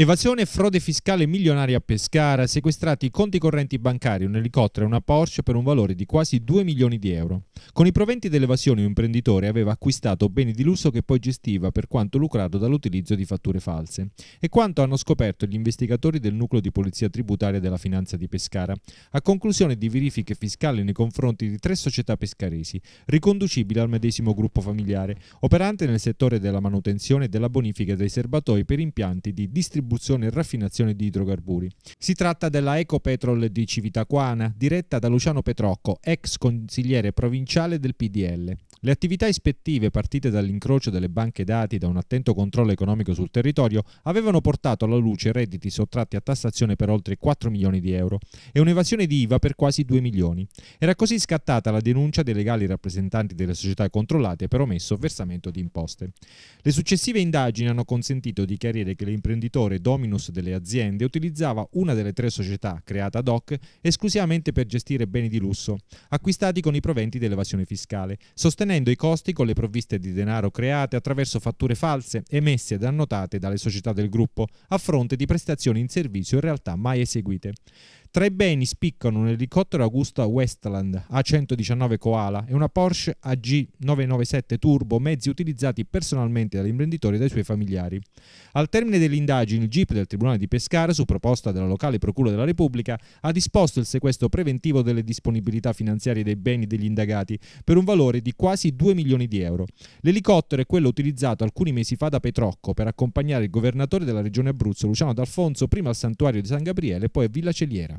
Evasione e frode fiscale milionaria a Pescara, sequestrati i conti correnti bancari, un elicottero e una Porsche per un valore di quasi 2 milioni di euro. Con i proventi dell'evasione un imprenditore aveva acquistato beni di lusso che poi gestiva per quanto lucrato dall'utilizzo di fatture false. E quanto hanno scoperto gli investigatori del nucleo di polizia tributaria della finanza di Pescara, a conclusione di verifiche fiscali nei confronti di tre società pescaresi, riconducibili al medesimo gruppo familiare, operante nel settore della manutenzione e della bonifica dei serbatoi per impianti di distribuzione distribuzione e raffinazione di idrocarburi. Si tratta della Ecopetrol di Civitacuana, diretta da Luciano Petrocco, ex consigliere provinciale del PDL. Le attività ispettive partite dall'incrocio delle banche dati da un attento controllo economico sul territorio avevano portato alla luce redditi sottratti a tassazione per oltre 4 milioni di euro e un'evasione di IVA per quasi 2 milioni. Era così scattata la denuncia dei legali rappresentanti delle società controllate per omesso versamento di imposte. Le successive indagini hanno consentito di chiarire che l'imprenditore dominus delle aziende utilizzava una delle tre società creata ad hoc esclusivamente per gestire beni di lusso, acquistati con i proventi dell'evasione fiscale, sostenendo sostenendo i costi con le provviste di denaro create attraverso fatture false emesse ed annotate dalle società del gruppo, a fronte di prestazioni in servizio in realtà mai eseguite. Tra i beni spiccano un elicottero Augusta Westland A119 Koala e una Porsche AG997 Turbo, mezzi utilizzati personalmente dall'imprenditore e dai suoi familiari. Al termine delle indagini, il GIP del Tribunale di Pescara, su proposta della locale Procura della Repubblica, ha disposto il sequestro preventivo delle disponibilità finanziarie dei beni degli indagati per un valore di quasi 2 milioni di euro. L'elicottero è quello utilizzato alcuni mesi fa da Petrocco per accompagnare il governatore della regione Abruzzo, Luciano D'Alfonso, prima al santuario di San Gabriele e poi a Villa Celiera.